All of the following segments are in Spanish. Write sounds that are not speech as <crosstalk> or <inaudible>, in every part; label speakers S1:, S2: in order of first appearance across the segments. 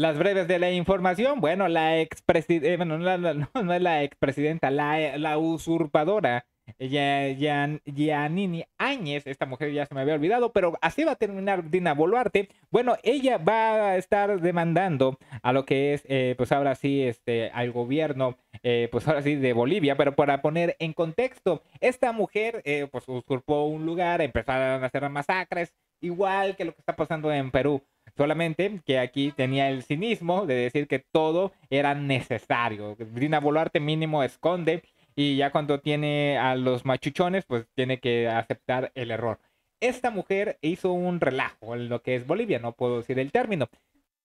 S1: Las breves de la información, bueno, la expresidenta, eh, bueno, <laughs> no, es la expresidenta, la, la usurpadora Yanini Áñez, esta mujer ya se me había olvidado, pero así va a terminar Dina Boluarte. Bueno, ella va a estar demandando a lo que es, eh, pues ahora sí, este, al gobierno, eh, pues ahora sí, de Bolivia, pero para poner en contexto, esta mujer, pues usurpó un lugar, empezaron a hacer masacres, igual que lo que está pasando en Perú. Solamente que aquí tenía el cinismo de decir que todo era necesario. Dina Boluarte mínimo esconde y ya cuando tiene a los machuchones, pues tiene que aceptar el error. Esta mujer hizo un relajo en lo que es Bolivia, no puedo decir el término.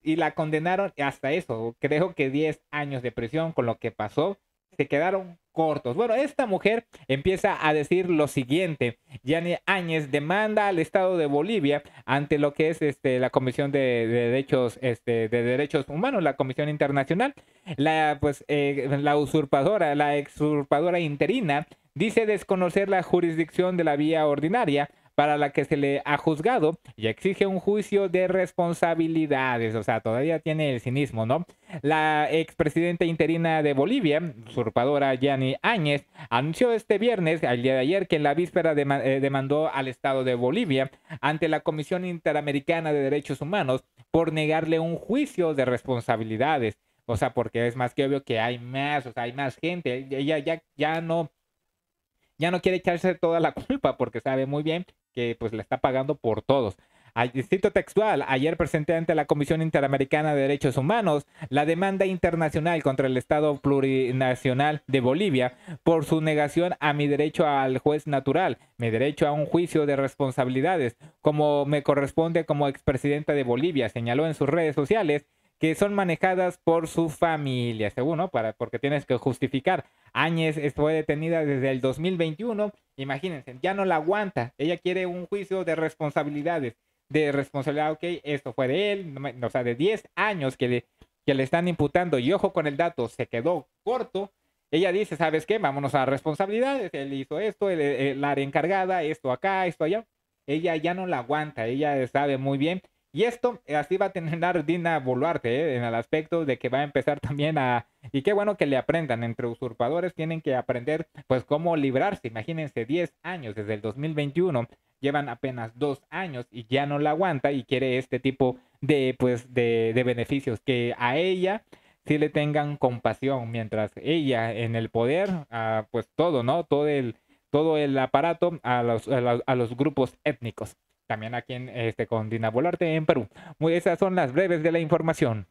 S1: Y la condenaron hasta eso, creo que 10 años de prisión con lo que pasó se quedaron cortos. Bueno, esta mujer empieza a decir lo siguiente. Yani Áñez demanda al Estado de Bolivia ante lo que es este, la Comisión de, Derechos, este, de Derechos Humanos, la Comisión Internacional. La, pues, eh, la usurpadora, la exurpadora interina, dice desconocer la jurisdicción de la vía ordinaria para la que se le ha juzgado y exige un juicio de responsabilidades. O sea, todavía tiene el cinismo, ¿no? La expresidenta interina de Bolivia, usurpadora Yani Áñez, anunció este viernes, al día de ayer, que en la víspera eh, demandó al Estado de Bolivia ante la Comisión Interamericana de Derechos Humanos por negarle un juicio de responsabilidades. O sea, porque es más que obvio que hay más, o sea, hay más gente. Ella ya, ya no, ya no quiere echarse toda la culpa porque sabe muy bien que pues la está pagando por todos. instinto textual, ayer presenté ante la Comisión Interamericana de Derechos Humanos la demanda internacional contra el Estado plurinacional de Bolivia por su negación a mi derecho al juez natural, mi derecho a un juicio de responsabilidades, como me corresponde como expresidenta de Bolivia, señaló en sus redes sociales que son manejadas por su familia, según, ¿no? Para, porque tienes que justificar. Áñez fue detenida desde el 2021, imagínense, ya no la aguanta, ella quiere un juicio de responsabilidades, de responsabilidad, ok, esto fue de él, o sea, de 10 años que le, que le están imputando, y ojo con el dato, se quedó corto, ella dice, ¿sabes qué? Vámonos a responsabilidades, él hizo esto, la encargada, esto acá, esto allá, ella ya no la aguanta, ella sabe muy bien y esto eh, así va a tener Dina Boluarte eh, en el aspecto de que va a empezar también a... Y qué bueno que le aprendan, entre usurpadores tienen que aprender pues cómo librarse. Imagínense, 10 años desde el 2021, llevan apenas dos años y ya no la aguanta y quiere este tipo de pues de, beneficios que a ella sí le tengan compasión mientras ella en el poder pues todo no todo el todo el aparato a los, a los grupos étnicos también aquí en, este, con Dina Volarte en Perú. Muy, esas son las breves de la información.